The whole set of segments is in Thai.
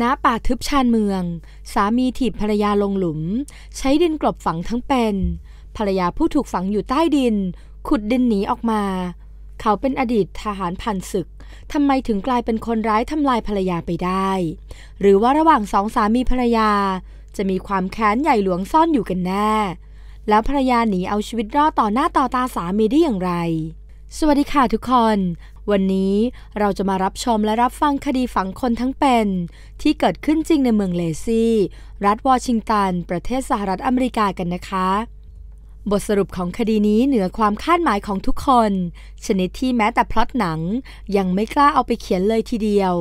ณป่าทึบชานเมือง สามีถีบภรรยาลงหลุม ใช้ดินกลบฝังทั้งเป็นภรรยาผู้ถูกฝังอยู่ใต้ดินขุดดินหนีออกมา เขาเป็นอดีตทหารผ่านศึก ทำไมถึงกลายเป็นคนร้ายทำลายภรรยาไปได้ หรือว่าระหว่างสองสามีภรรยา จะมีความแค้นใหญ่หลวงซ่อนอยู่กันแน่ แล้วภรรยาหนีเอาชีวิตรอดต่อหน้าต่อตาสามีได้อย่างไร สวัสดีค่ะทุกคนวันนี้เราจะมารับชมและรับฟังคดีฝังคนทั้งเป็น ที่เกิดขึ้นจริงในเมืองเลซี่ รัฐวอชิงตัน ประเทศสหรัฐอเมริกากันนะคะ บทสรุปของคดีนี้เหนือความคาดหมายของทุกคน ชนิดที่แม้แต่พล็อตหนังยังไม่กล้าเอาไปเขียนเลยทีเดียว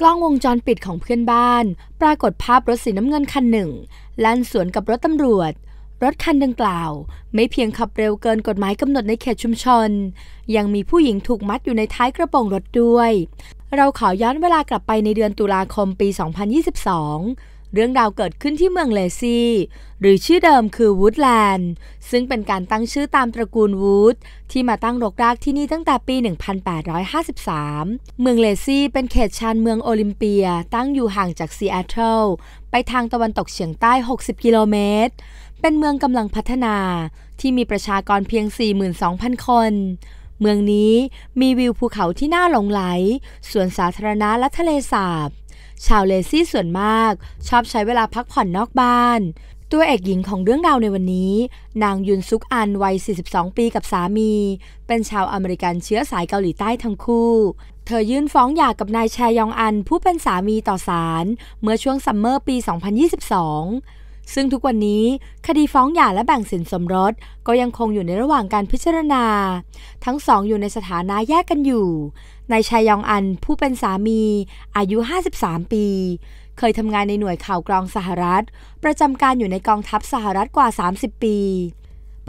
กล้องวงจรปิดของเพื่อนบ้าน ปรากฏภาพรถสีน้ำเงินคันหนึ่งลั่นสวนกับรถตำรวจรถคันดังกล่าว ไม่เพียงขับเร็วเกินกฎหมายกำหนดในเขตชุมชน ยังมีผู้หญิงถูกมัดอยู่ในท้ายกระโปรงรถด้วย เราขอย้อนเวลากลับไปในเดือนตุลาคมปี 2022 เรื่องราวเกิดขึ้นที่เมืองเลซีหรือชื่อเดิมคือวูดแลนด์ ซึ่งเป็นการตั้งชื่อตามตระกูลวูดที่มาตั้งรกรากที่นี่ตั้งแต่ปี 1853 เมืองเลซีเป็นเขตชานเมืองโอลิมเปีย ตั้งอยู่ห่างจากซีแอตเทิลไปทางตะวันตกเฉียงใต้ 60 กิโลเมตรเป็นเมืองกำลังพัฒนาที่มีประชากรเพียง 42,000 คน เมืองนี้มีวิวภูเขาที่น่าหลงไหล สวนสาธารณะและทะเลสาบ ชาวเลซี่ส่วนมากชอบใช้เวลาพักผ่อนนอกบ้าน ตัวเอกหญิงของเรื่องราวในวันนี้นางยุนซุกอันวัย 42 ปีกับสามี เป็นชาวอเมริกันเชื้อสายเกาหลีใต้ทั้งคู่ เธอยื่นฟ้องหย่ากับนายแชยองอันผู้เป็นสามีต่อศาลเมื่อช่วงซัมเมอร์ปี 2022ซึ่งทุกวันนี้คดีฟ้องหย่าและแบ่งสินสมรส ก็ยังคงอยู่ในระหว่างการพิจารณา ทั้งสองอยู่ในสถานะแยกกันอยู่นายชายยองอันผู้เป็นสามี อายุ 53 ปี เคยทำงานในหน่วยข่าวกรองสหรัฐ ประจำการอยู่ในกองทัพสหรัฐกว่า 30 ปี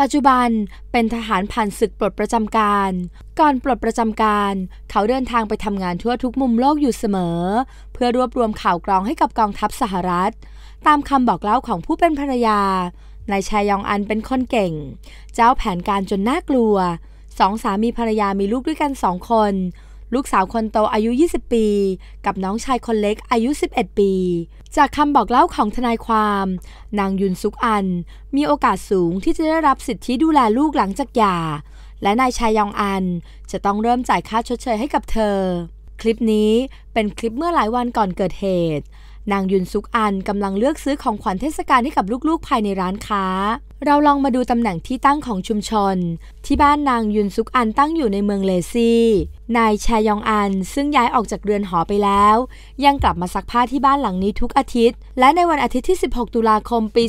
ปัจจุบันเป็นทหารผ่านศึกปลดประจำการ ก่อนปลดประจำการ เขาเดินทางไปทำงานทั่วทุกมุมโลกอยู่เสมอ เพื่อรวบรวมข่าวกรองให้กับกองทัพสหรัฐตามคำบอกเล่าของผู้เป็นภรรยา นายชายองอันเป็นคนเก่ง เจ้าแผนการจนน่ากลัว สองสามีภรรยามีลูกด้วยกันสองคน ลูกสาวคนโตอายุ 20 ปี กับน้องชายคนเล็กอายุ 11 ปี จากคำบอกเล่าของทนายความ นางยุนซุกอัน มีโอกาสสูงที่จะได้รับสิทธิดูแลลูกหลังจากหย่า และนายชายยองอันจะต้องเริ่มจ่ายค่าชดเชยให้กับเธอ คลิปนี้เป็นคลิปเมื่อหลายวันก่อนเกิดเหตุนางยุนซุกอันกำลังเลือกซื้อของขวัญเทศกาลให้กับลูกๆ ภายในร้านค้าเราลองมาดูตำแหน่งที่ตั้งของชุมชน ที่บ้านนางยุนซุกอันตั้งอยู่ในเมืองเลซีนายชายองอันซึ่งย้ายออกจากเรือนหอไปแล้ว ยังกลับมาซักผ้าที่บ้านหลังนี้ทุกอาทิตย์ และในวันอาทิตย์ที่ 16 ตุลาคม ปี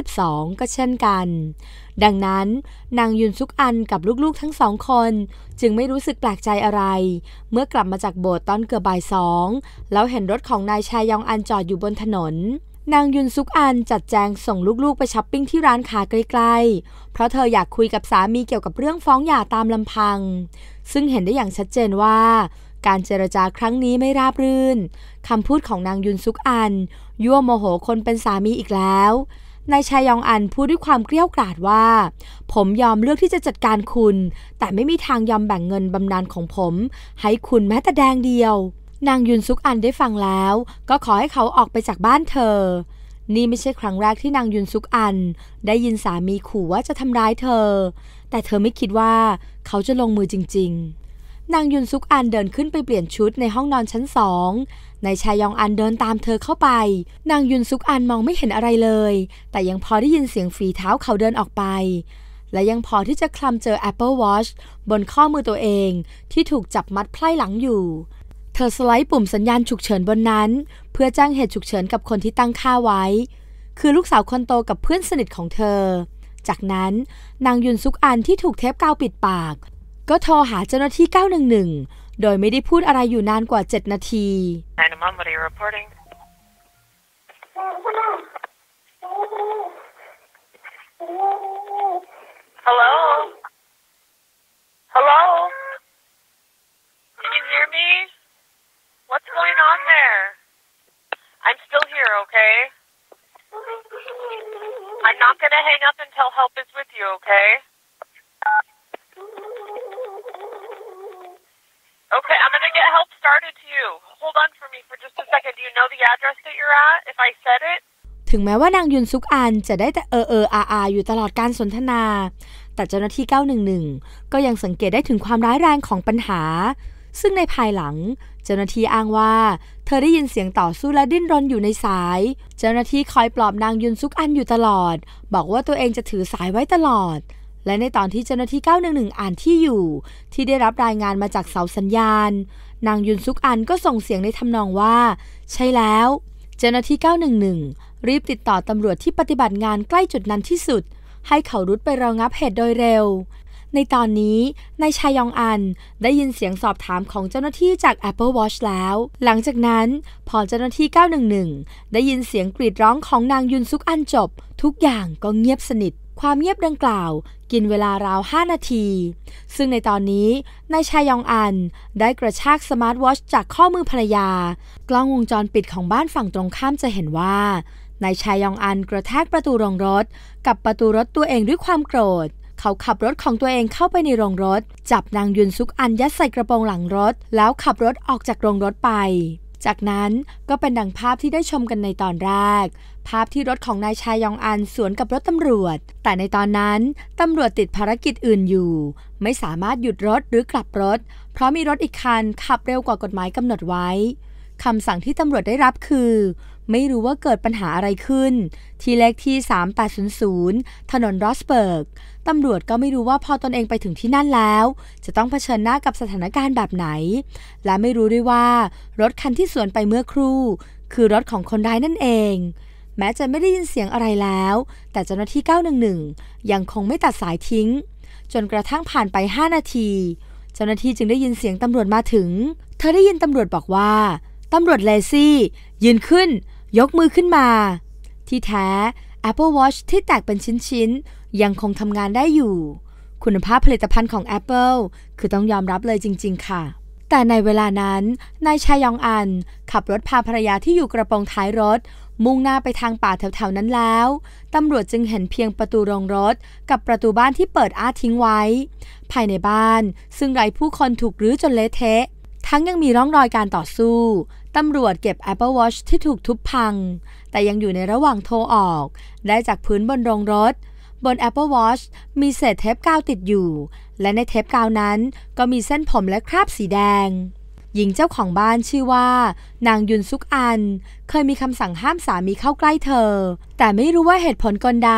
2022 ก็เช่นกัน ดังนั้น นางยุนซุกอันกับลูกๆ ทั้งสองคน จึงไม่รู้สึกแปลกใจอะไร เมื่อกลับมาจากโบสถ์ตอนเกือบบ่ายสองแล้วเห็นรถของนายชายองอันจอดอยู่บนถนนนางยุนซุกอันจัดแจงส่งลูกๆ ไปช้อปปิ้งที่ร้านค้าใกล้ๆเพราะเธออยากคุยกับสามีเกี่ยวกับเรื่องฟ้องหย่าตามลำพัง ซึ่งเห็นได้อย่างชัดเจนว่า การเจรจาครั้งนี้ไม่ราบรื่นคำพูดของนางยุนซุกอัน ยั่วโมโหคนเป็นสามีอีกแล้ว นายชายองอันพูดด้วยความเกลี้ยกล่อมว่า ผมยอมเลือกที่จะจัดการคุณ แต่ไม่มีทางยอมแบ่งเงินบำนาญของผม ให้คุณแม้แต่แดงเดียวนางยุนซุกอันได้ฟังแล้ว ก็ขอให้เขาออกไปจากบ้านเธอ นี่ไม่ใช่ครั้งแรกที่นางยุนซุกอันได้ยินสามีขู่ว่าจะทำร้ายเธอ แต่เธอไม่คิดว่าเขาจะลงมือจริงๆ นางยุนซุกอันเดินขึ้นไปเปลี่ยนชุดในห้องนอนชั้นสองนายชายองอันเดินตามเธอเข้าไป นางยุนซุกอันมองไม่เห็นอะไรเลย แต่ยังพอได้ยินเสียงฝีเท้าเขาเดินออกไป และยังพอที่จะคลำเจอ Apple Watch บนข้อมือตัวเองที่ถูกจับมัดไพล่หลังอยู่เธอสไลด์ปุ่มสัญญาณฉุกเฉินบนนั้น เพื่อแจ้งเหตุฉุกเฉินกับคนที่ตั้งค่าไว้ คือลูกสาวคนโตกับเพื่อนสนิทของเธอ จากนั้นนางยุนซุกอันที่ถูกเทปกาวปิดปาก ก็โทรหาเจ้าหน้าที่ 911 โดยไม่ได้พูดอะไรอยู่นานกว่า 7 นาทีฮัลโหล Hello? Can you hear me? What's going on there? I'm still here, okay? I'm not going to hang up until help is with you, okay? Okay, I'm going to get help started to you. Hold on for me for just a second. Do you know the address that you're at if I said it? ถึงแม้ว่านางยุนซุกอันจะได้แต่เออเอออาอาอยู่ตลอดการสนทนา แต่เจ้าหน้าที่ 911 ก็ยังสังเกตได้ถึงความร้ายแรงของปัญหาซึ่งในภายหลัง เจ้าหน้าที่อ้างว่า เธอได้ยินเสียงต่อสู้และดิ้นรนอยู่ในสาย เจ้าหน้าที่คอยปลอบนางยุนซุกอันอยู่ตลอด บอกว่าตัวเองจะถือสายไว้ตลอด และในตอนที่เจ้าหน้าที่ 911 อ่านที่อยู่ ที่ได้รับรายงานมาจากเสาสัญญาณ นางยุนซุกอันก็ส่งเสียงในทำนองว่า ใช่แล้ว เจ้าหน้าที่ 911 รีบติดต่อตำรวจที่ปฏิบัติงานใกล้จุดนั้นที่สุด ให้เขารุดไปรองับเหตุโดยเร็วในตอนนี้นายชายองอันได้ยินเสียงสอบถามของเจ้าหน้าที่จาก Apple Watch แล้ว หลังจากนั้น พอเจ้าหน้าที่ 911 ได้ยินเสียงกรีดร้องของนางยุนซุกอันจบ ทุกอย่างก็เงียบสนิท ความเงียบดังกล่าวกินเวลาราว 5 นาที ซึ่งในตอนนี้นายชายองอันได้กระชากสมาร์ทวอชจากข้อมือภรรยา กล้องวงจรปิดของบ้านฝั่งตรงข้ามจะเห็นว่านายชายองอันกระแทกประตูโรงรถ กับประตูรถตัวเองด้วยความโกรธเขาขับรถของตัวเองเข้าไปในโรงรถ จับนางยุนซุกอันยัดใส่กระโปรงหลังรถ แล้วขับรถออกจากโรงรถไป จากนั้นก็เป็นดังภาพที่ได้ชมกันในตอนแรก ภาพที่รถของนายชายยองอันสวนกับรถตำรวจ แต่ในตอนนั้นตำรวจติดภารกิจอื่นอยู่ ไม่สามารถหยุดรถหรือกลับรถ เพราะมีรถอีกคันขับเร็วกว่ากฎหมายกำหนดไว้คำสั่งที่ตำรวจได้รับคือไม่รู้ว่าเกิดปัญหาอะไรขึ้น ที่เลขที่ 3800 ถนนรอสเบิร์ก ตำรวจก็ไม่รู้ว่าพอตอนเองไปถึงที่นั่นแล้ว จะต้องเผชิญหน้ากับสถานการณ์แบบไหน และไม่รู้ด้วยว่า รถคันที่สวนไปเมื่อครู่ คือรถของคนร้ายนั่นเอง แม้จะไม่ได้ยินเสียงอะไรแล้ว แต่เจ้าหน้าที่ 911 ยังคงไม่ตัดสายทิ้ง จนกระทั่งผ่านไป 5 นาที เจ้าหน้าที่จึงได้ยินเสียงตำรวจมาถึง เธอได้ยินตำรวจบอกว่าตำรวจเลซี่ยืนขึ้นยกมือขึ้นมา ที่แท้ Apple Watch ที่แตกเป็นชิ้นๆ ยังคงทำงานได้อยู่ คุณภาพผลิตภัณฑ์ของ Apple คือต้องยอมรับเลยจริงๆ ค่ะ แต่ในเวลานั้นนายชายองอันขับรถพาภรรยาที่อยู่กระโปรงท้ายรถ มุ่งหน้าไปทางป่าแถวๆ นั้นแล้ว ตำรวจจึงเห็นเพียงประตูโรงรถ กับประตูบ้านที่เปิดอ้าทิ้งไว้ ภายในบ้านซึ่งไร้ผู้คนถูกรื้อจนเละเทะทั้งยังมีร่องรอยการต่อสู้ ตำรวจเก็บ Apple Watch ที่ถูกทุบพัง แต่ยังอยู่ในระหว่างโทรออก ได้จากพื้นบนโรงรถ บน Apple Watch มีเศษเทปกาวติดอยู่ และในเทปกาวนั้นก็มีเส้นผมและคราบสีแดง หญิงเจ้าของบ้านชื่อว่า นางยุนซุกอัน เคยมีคำสั่งห้ามสามีเข้าใกล้เธอ แต่ไม่รู้ว่าเหตุผลกลใด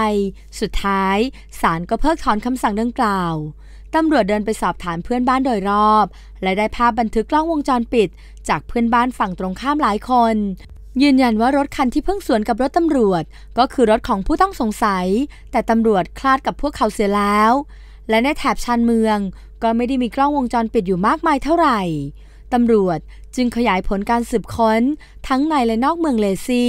สุดท้ายศาลก็เพิกถอนคำสั่งดังกล่าวตำรวจเดินไปสอบถามเพื่อนบ้านโดยรอบ และได้ภาพบันทึกกล้องวงจรปิด จากเพื่อนบ้านฝั่งตรงข้ามหลายคน ยืนยันว่ารถคันที่เพิ่งสวนกับรถตำรวจ ก็คือรถของผู้ต้องสงสัย แต่ตำรวจคลาดกับพวกเขาเสียแล้ว และในแถบชานเมืองก็ไม่ได้มีกล้องวงจรปิดอยู่มากมายเท่าไหร่ ตำรวจจึงขยายผลการสืบค้น ทั้งในและนอกเมืองเลซี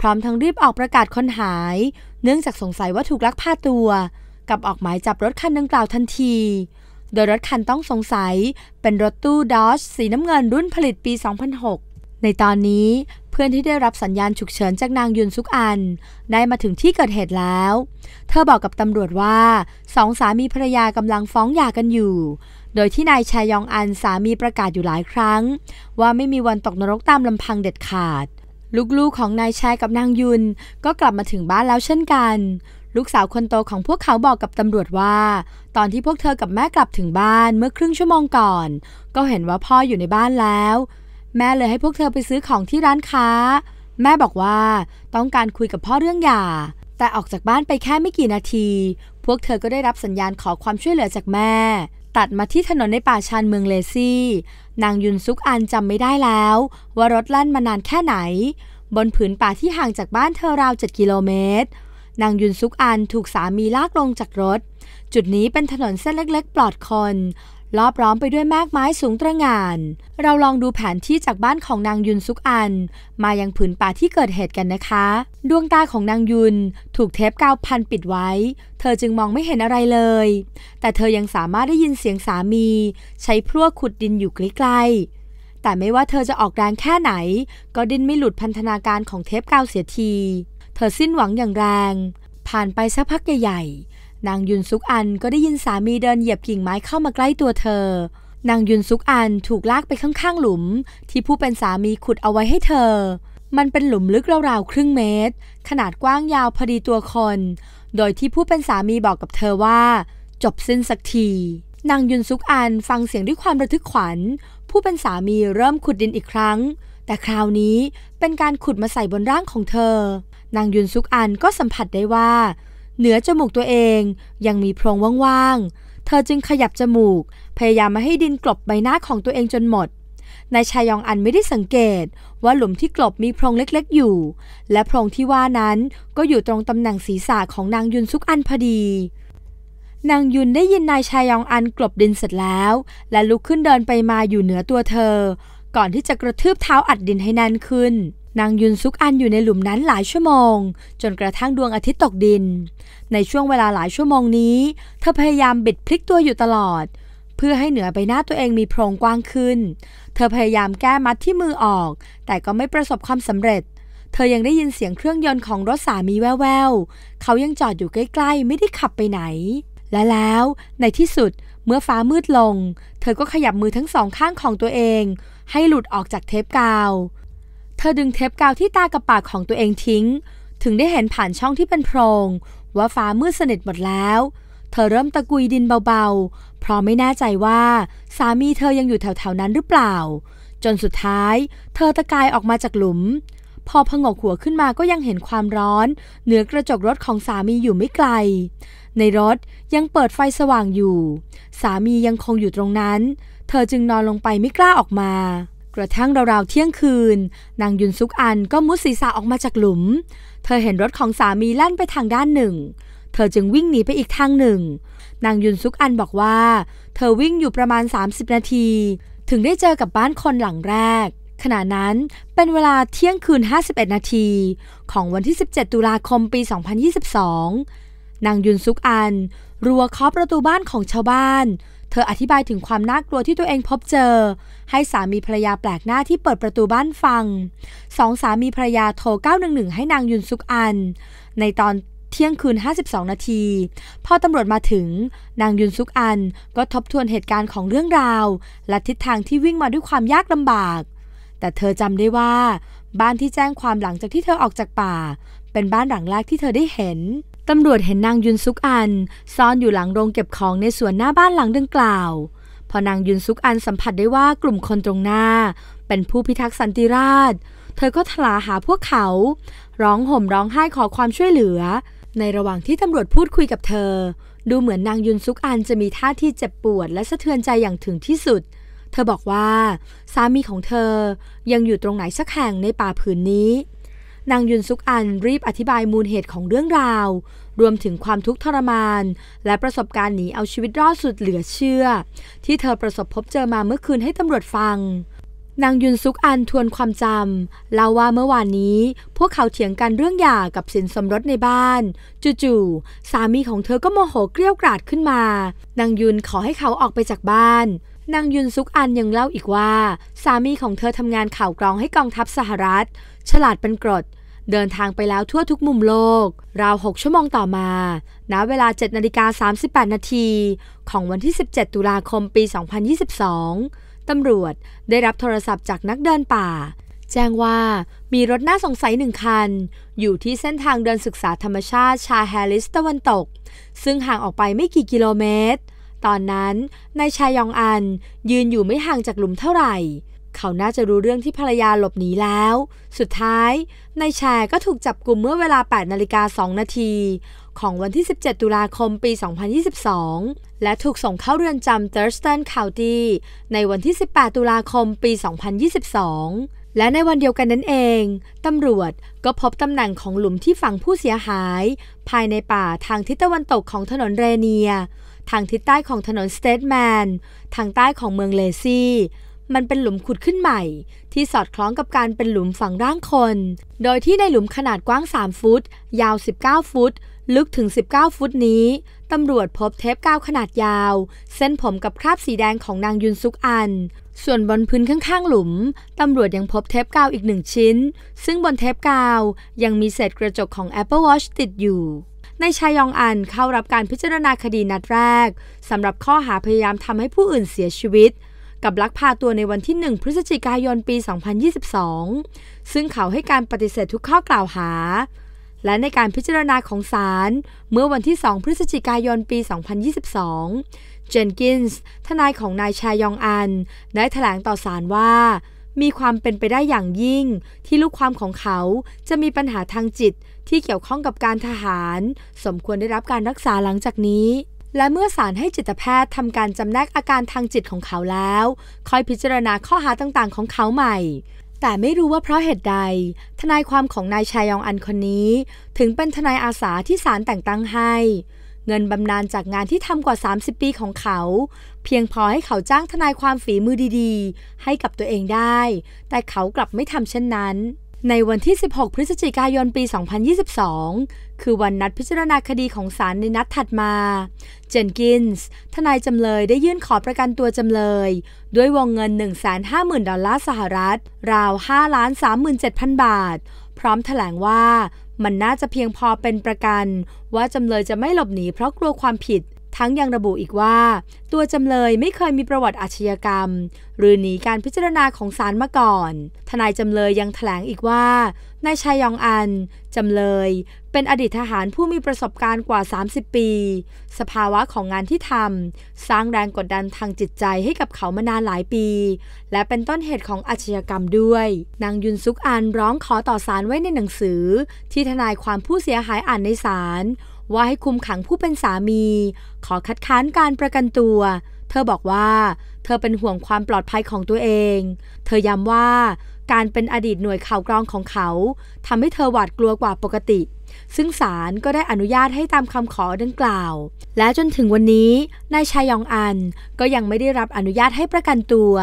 พร้อมทั้งรีบออกประกาศค้นหาย เนื่องจากสงสัยว่าถูกลักพาตัวกับออกหมายจับรถคันดังกล่าวทันที โดยรถคันต้องสงสัยเป็นรถตู้ดอชสีน้ำเงินรุ่นผลิตปี 2006 ในตอนนี้เพื่อนที่ได้รับสัญญาณฉุกเฉินจากนางยุนซุกอัน ได้มาถึงที่เกิดเหตุแล้ว เธอบอกกับตำรวจว่าสองสามีภรรยากำลังฟ้องหย่ากันอยู่ โดยที่นายชายองอันสามีประกาศอยู่หลายครั้ง ว่าไม่มีวันตกนรกตามลำพังเด็ดขาด ลูกๆของนายชายกับนางยุนก็กลับมาถึงบ้านแล้วเช่นกันลูกสาวคนโตของพวกเขาบอกกับตำรวจว่า ตอนที่พวกเธอกับแม่กลับถึงบ้านเมื่อครึ่งชั่วโมงก่อน ก็เห็นว่าพ่ออยู่ในบ้านแล้ว แม่เลยให้พวกเธอไปซื้อของที่ร้านค้า แม่บอกว่า ต้องการคุยกับพ่อเรื่องหย่าแต่ออกจากบ้านไปแค่ไม่กี่นาที พวกเธอก็ได้รับสัญญาณขอความช่วยเหลือจากแม่ ตัดมาที่ถนนในป่าชานเมืองเลซี่ นางยุนซุกอันจำไม่ได้แล้วว่ารถลั่นมานานแค่ไหน บนผืนป่าที่ห่างจากบ้านเธอราว7กิโลเมตรนางยุนซุกอันถูกสามีลากลงจากรถ จุดนี้เป็นถนนเส้นเล็กๆ ปลอดคนรอบร้อมไปด้วยแมกไม้สูงตระหง่าน เราลองดูแผนที่จากบ้านของนางยุนซุกอันมายังผืนป่าที่เกิดเหตุกันนะคะ ดวงตาของนางยุนถูกเทปกาวพันปิดไว้ เธอจึงมองไม่เห็นอะไรเลย แต่เธอยังสามารถได้ยินเสียงสามี ใช้พลั่วขุดดินอยู่ใกล้ๆแต่ไม่ว่าเธอจะออกแรงแค่ไหน ก็ดิ้นไม่หลุดพันธนาการของเทปกาวเสียทีเธอสิ้นหวังอย่างแรง ผ่านไปสักพักใหญ่ๆนางยุนซุกอันก็ได้ยินสามีเดินเหยียบกิ่งไม้เข้ามาใกล้ตัวเธอ นางยุนซุกอันถูกลากไปข้างๆหลุมที่ผู้เป็นสามีขุดเอาไว้ให้เธอ มันเป็นหลุมลึกราวๆครึ่งเมตร ขนาดกว้างยาวพอดีตัวคน โดยที่ผู้เป็นสามีบอกกับเธอว่า จบสิ้นสักที นางยุนซุกอันฟังเสียงด้วยความระทึกขวัญ ผู้เป็นสามีเริ่มขุดดินอีกครั้ง แต่คราวนี้เป็นการขุดมาใส่บนร่างของเธอนางยุนซุกอันก็สัมผัสได้ว่าเหนือจมูกตัวเองยังมีโพรงว่างๆ เธอจึงขยับจมูก พยายามมาให้ดินกลบใบหน้าของตัวเองจนหมด นายชายองอันไม่ได้สังเกต ว่าหลุมที่กลบมีโพรงเล็กๆอยู่ และโพรงที่ว่านั้นก็อยู่ตรงตำแหน่งศีรษะของนางยุนซุกอันพอดี นางยุนได้ยินนายชายองอันกลบดินเสร็จแล้ว และลุกขึ้นเดินไปมาอยู่เหนือตัวเธอ ก่อนที่จะกระทืบเท้าอัดดินให้แน่นขึ้นนางยุนซุกอันอยู่ในหลุมนั้นหลายชั่วโมง จนกระทั่งดวงอาทิตย์ตกดิน ในช่วงเวลาหลายชั่วโมงนี้ เธอพยายามบิดพลิกตัวอยู่ตลอด เพื่อให้เหนือใบหน้าตัวเองมีโพรงกว้างขึ้น เธอพยายามแก้มัดที่มือออก แต่ก็ไม่ประสบความสำเร็จ เธอยังได้ยินเสียงเครื่องยนต์ของรถสามีแววๆ เขายังจอดอยู่ใกล้ๆไม่ได้ขับไปไหน และแล้ว ในที่สุดเมื่อฟ้ามืดลง เธอก็ขยับมือทั้งสองข้างของตัวเอง ให้หลุดออกจากเทปกาวเธอดึงเทปกาวที่ตากับปากของตัวเองทิ้ง ถึงได้เห็นผ่านช่องที่เป็นโพรงว่าฟ้ามืดสนิทหมดแล้ว เธอเริ่มตะกุยดินเบาๆ เพราะไม่แน่ใจว่าสามีเธอยังอยู่แถวๆนั้นหรือเปล่า จนสุดท้าย เธอตะกายออกมาจากหลุม พอพงกหัวขึ้นมาก็ยังเห็นความร้อนเหนือกระจกรถของสามีอยู่ไม่ไกล ในรถยังเปิดไฟสว่างอยู่ สามียังคงอยู่ตรงนั้น เธอจึงนอนลงไปไม่กล้าออกมากระทั่งราวๆเที่ยงคืน นางยุนซุกอันก็มุดศีรษะออกมาจากหลุม เธอเห็นรถของสามีแล่นไปทางด้านหนึ่ง เธอจึงวิ่งหนีไปอีกทางหนึ่ง นางยุนซุกอันบอกว่า เธอวิ่งอยู่ประมาณ 30 นาที ถึงได้เจอกับบ้านคนหลังแรก ขณะนั้นเป็นเวลาเที่ยงคืน 51 นาที ของวันที่ 17 ตุลาคมปี 2022นางยุนซุกอันรัวเคาะประตูบ้านของชาวบ้านเธออธิบายถึงความน่ากลัวที่ตัวเองพบเจอ ให้สามีภรรยาแปลกหน้าที่เปิดประตูบ้านฟัง สองสามีภรรยาโทร 911 ให้นางยุนซุกอัน ในตอนเที่ยงคืน 52 นาที พอตำรวจมาถึง นางยุนซุกอันก็ทบทวนเหตุการณ์ของเรื่องราว และทิศทางที่วิ่งมาด้วยความยากลำบาก แต่เธอจำได้ว่า บ้านที่แจ้งความหลังจากที่เธอออกจากป่า เป็นบ้านหลังแรกที่เธอได้เห็นตำรวจเห็นนางยุนซุกอันซ่อนอยู่หลังโรงเก็บของในสวนหน้าบ้านหลังดังกล่าว พอนางยุนซุกอันสัมผัสได้ว่ากลุ่มคนตรงหน้าเป็นผู้พิทักษ์สันติราษฎร์เธอก็ทลาหาพวกเขา ร้องห่มร้องไห้ขอความช่วยเหลือ ในระหว่างที่ตำรวจพูดคุยกับเธอ ดูเหมือนนางยุนซุกอันจะมีท่าที่เจ็บปวดและสะเทือนใจอย่างถึงที่สุด เธอบอกว่า สามีของเธอยังอยู่ตรงไหนสักแห่งในป่าผืนนี้นางยุนซุกอันรีบอธิบายมูลเหตุของเรื่องราว รวมถึงความทุกข์ทรมาน และประสบการณ์หนีเอาชีวิตรอดสุดเหลือเชื่อ ที่เธอประสบพบเจอมาเมื่อคืนให้ตำรวจฟัง นางยุนซุกอันทวนความจำเล่าว่าเมื่อวานนี้ พวกเขาเถียงกันเรื่องหย่ากับสินสมรสในบ้านจู่ๆสามีของเธอก็โมโหเกลี้ยกราดขึ้นมานางยุนขอให้เขาออกไปจากบ้านนางยุนซุกอันยังเล่าอีกว่า สามีของเธอทำงานข่าวกรองให้กองทัพสหรัฐ ฉลาดเป็นกรดเดินทางไปแล้วทั่วทุกมุมโลก ราว 6 ชั่วโมงต่อมาณเวลา7นาฬิกา38 นาที ของวันที่ 17 ตุลาคมปี 2022 ตำรวจได้รับโทรศัพท์จากนักเดินป่า แจ้งว่ามีรถน่าสงสัยหนึ่งคัน อยู่ที่เส้นทางเดินศึกษาธรรมชาติชาแฮลิสตะวันตก ซึ่งห่างออกไปไม่กี่กิโลเมตร ตอนนั้นนายชายองอันยืนอยู่ไม่ห่างจากหลุมเท่าไหร่เขาน่าจะรู้เรื่องที่ภรรยาหลบหนีแล้ว สุดท้ายนายแชร์ก็ถูกจับกลุ่มเมื่อเวลา 8 นาฬิกา 2 นาที ของวันที่ 17 ตุลาคมปี 2022 และถูกส่งเข้าเรือนจำเทอร์สตันคาวตีในวันที่ 18 ตุลาคมปี 2022 และในวันเดียวกันนั้นเอง ตำรวจก็พบตำแหน่งของหลุมที่ฝังผู้เสียหาย ภายในป่าทางทิศตะวันตกของถนนเรเนีย ทางทิศใต้ของถนนสเตทแมนทางใต้ของเมืองเลซี่มันเป็นหลุมขุดขึ้นใหม่ ที่สอดคล้องกับการเป็นหลุมฝังร่างคน โดยที่ในหลุมขนาดกว้าง 3 ฟุต ยาว 19 ฟุต ลึกถึง 19 ฟุตนี้ ตำรวจพบเทปกาวขนาดยาว เส้นผมกับคราบสีแดงของนางยุนซุกอัน ส่วนบนพื้นข้างๆหลุม ตำรวจยังพบเทปกาวอีกหนึ่งชิ้น ซึ่งบนเทปกาว ยังมีเศษกระจกของ Apple Watch ติดอยู่ ในชายองอันเข้ารับการพิจารณาคดีนัดแรกสำหรับข้อหาพยายามทำให้ผู้อื่นเสียชีวิตกับลักพาตัวในวันที่ 1 พฤศจิกายนปี 2022 ซึ่งเขาให้การปฏิเสธทุกข้อกล่าวหา และในการพิจารณาของศาลเมื่อวันที่ 2 พฤศจิกายนปี 2022 เจนกินส์ทนายของนายชายองอันได้แถลงต่อศาลว่า มีความเป็นไปได้อย่างยิ่ง ที่ลูกความของเขาจะมีปัญหาทางจิตที่เกี่ยวข้องกับการทหาร สมควรได้รับการรักษาหลังจากนี้และเมื่อศาลให้จิตแพทย์ทำการจำแนกอาการทางจิตของเขาแล้วค่อยพิจารณาข้อหาต่างๆของเขาใหม่ แต่ไม่รู้ว่าเพราะเหตุใด ทนายความของนายชายองอันคนนี้ ถึงเป็นทนายอาสาที่ศาลแต่งตั้งให้ เงินบำนาญจากงานที่ทำกว่า 30 ปีของเขา เพียงพอให้เขาจ้างทนายความฝีมือดีๆ ให้กับตัวเองได้ แต่เขากลับไม่ทำเช่นนั้นในวันที่ 16 พฤศจิกายนปี 2022 คือวันนัดพิจารณาคดีของศาลในนัดถัดมา เจนกินส์ทนายจำเลยได้ยื่นขอประกันตัวจำเลย ด้วยวงเงิน 150,000 ดอลลาร์สหรัฐ ราว 5,37,000 บาท พร้อมแถลงว่ามันน่าจะเพียงพอเป็นประกัน ว่าจำเลยจะไม่หลบหนีเพราะกลัวความผิดทั้งยังระบุอีกว่า ตัวจำเลยไม่เคยมีประวัติอาชญากรรม หรือหนีการพิจารณาของศาลมาก่อน ทนายจำเลยยังแถลงอีกว่านายชายยองอันจำเลยเป็นอดีตทหารผู้มีประสบการณ์กว่า 30 ปี สภาวะของงานที่ทำ สร้างแรงกดดันทางจิตใจให้กับเขามานานหลายปี และเป็นต้นเหตุของอาชญากรรมด้วยนางยุนซุกอันร้องขอต่อศาลไว้ในหนังสือ ที่ทนายความผู้เสียหายอ่านในศาลว่าให้คุมขังผู้เป็นสามี ขอคัดค้านการประกันตัว เธอบอกว่า เธอเป็นห่วงความปลอดภัยของตัวเอง เธอย้ำว่า การเป็นอดีตหน่วยข่าวกรองของเขาทำให้เธอหวาดกลัวกว่าปกติ ซึ่งศาลก็ได้อนุญาตให้ตามคำขอดังกล่าว และจนถึงวันนี้นายชายองอันก็ยังไม่ได้รับอนุญาตให้ประกันตัว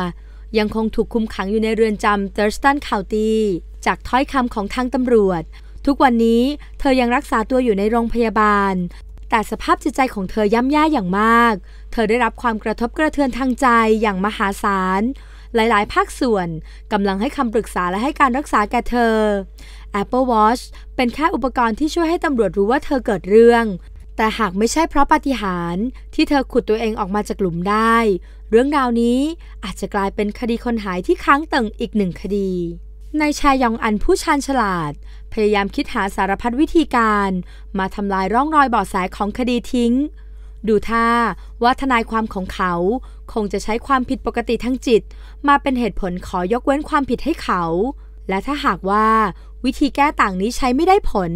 ยังคงถูกคุมขังอยู่ในเรือนจำเทอร์สตันคาวตีจากถ้อยคำของทางตำรวจทุกวันนี้เธอยังรักษาตัวอยู่ในโรงพยาบาล แต่สภาพจิตใจของเธอย่ำแย่อย่างมาก เธอได้รับความกระทบกระเทือนทางใจอย่างมหาศาล หลายๆ ภาคส่วน กำลังให้คำปรึกษาและให้การรักษาแก่เธอ Apple Watch เป็นแค่อุปกรณ์ที่ช่วยให้ตำรวจรู้ว่าเธอเกิดเรื่อง แต่หากไม่ใช่เพราะปาฏิหาริย์ที่เธอขุดตัวเองออกมาจากหลุมได้ เรื่องราวนี้อาจจะกลายเป็นคดีคนหายที่ค้างตึงอีกหนึ่งคดีนายชายองอันผู้ชาญฉลาด พยายามคิดหาสารพัดวิธีการ มาทำลายร่องรอยบอดแสของคดีทิ้ง ดูท่าว่าทนายความของเขา คงจะใช้ความผิดปกติทางจิต มาเป็นเหตุผลขอยกเว้นความผิดให้เขา และถ้าหากว่า วิธีแก้ต่างนี้ใช้ไม่ได้ผล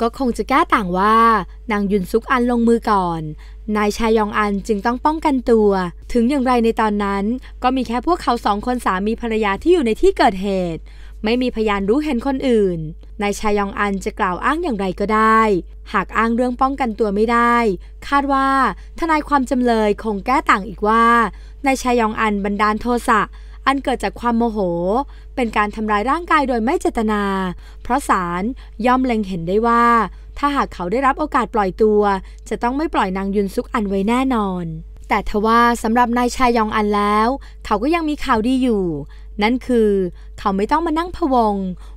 ก็คงจะแก้ต่างว่านางยุนซุกอันลงมือก่อน นายชายองอันจึงต้องป้องกันตัว ถึงอย่างไรในตอนนั้นก็มีแค่พวกเขาสองคนสามีภรรยาที่อยู่ในที่เกิดเหตุไม่มีพยานรู้เห็นคนอื่น นายชายองอันจะกล่าวอ้างอย่างไรก็ได้ หากอ้างเรื่องป้องกันตัวไม่ได้ คาดว่า ทนายความจำเลยคงแก้ต่างอีกว่า นายชายองอันบันดาลโทสะ อันเกิดจากความโมโห เป็นการทำร้ายร่างกายโดยไม่เจตนา เพราะศาลย่อมเล็งเห็นได้ว่า ถ้าหากเขาได้รับโอกาสปล่อยตัว จะต้องไม่ปล่อยนางยุนซุกอันไว้แน่นอน แต่ทว่าสำหรับนายชายยองอันแล้ว เขาก็ยังมีข่าวดีอยู่นั่นคือเขาไม่ต้องมานั่งพะวง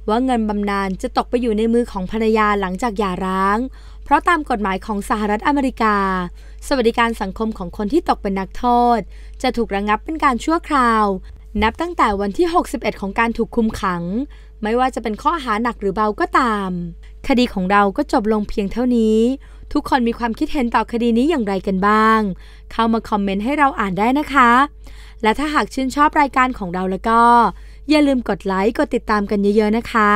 ว่าเงินบำนาญจะตกไปอยู่ในมือของภรรยาหลังจากหย่าร้าง เพราะตามกฎหมายของสหรัฐอเมริกา สวัสดิการสังคมของคนที่ตกเป็นนักโทษจะถูกระงงับเป็นการชั่วคราว นับตั้งแต่วันที่ 61 ของการถูกคุมขัง ไม่ว่าจะเป็นข้อหาหนักหรือเบาก็ตาม คดีของเราก็จบลงเพียงเท่านี้ ทุกคนมีความคิดเห็นต่อคดีนี้อย่างไรกันบ้าง เข้ามาคอมเมนต์ให้เราอ่านได้นะคะและถ้าหากชื่นชอบรายการของเราแล้วก็ อย่าลืมกดไลค์ กดติดตามกันเยอะๆนะคะ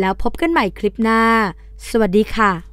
แล้วพบกันใหม่คลิปหน้า สวัสดีค่ะ